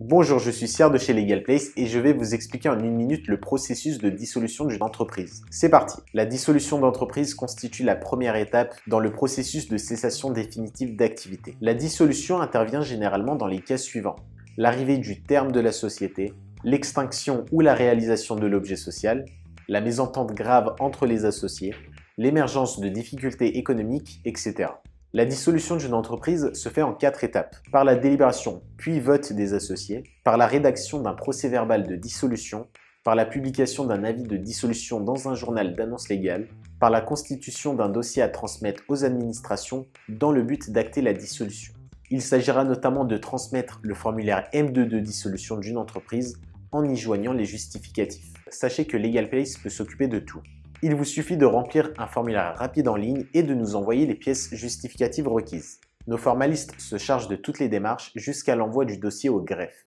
Bonjour, je suis Sierre de chez Legal Place et je vais vous expliquer en une minute le processus de dissolution d'une entreprise. C'est parti. La dissolution d'entreprise constitue la première étape dans le processus de cessation définitive d'activité. La dissolution intervient généralement dans les cas suivants. L'arrivée du terme de la société, l'extinction ou la réalisation de l'objet social, la mésentente grave entre les associés, l'émergence de difficultés économiques, etc. La dissolution d'une entreprise se fait en quatre étapes. Par la délibération puis vote des associés, par la rédaction d'un procès verbal de dissolution, par la publication d'un avis de dissolution dans un journal d'annonce légale, par la constitution d'un dossier à transmettre aux administrations dans le but d'acter la dissolution. Il s'agira notamment de transmettre le formulaire M2 de dissolution d'une entreprise en y joignant les justificatifs. Sachez que Legal Place peut s'occuper de tout. Il vous suffit de remplir un formulaire rapide en ligne et de nous envoyer les pièces justificatives requises. Nos formalistes se chargent de toutes les démarches jusqu'à l'envoi du dossier au greffe.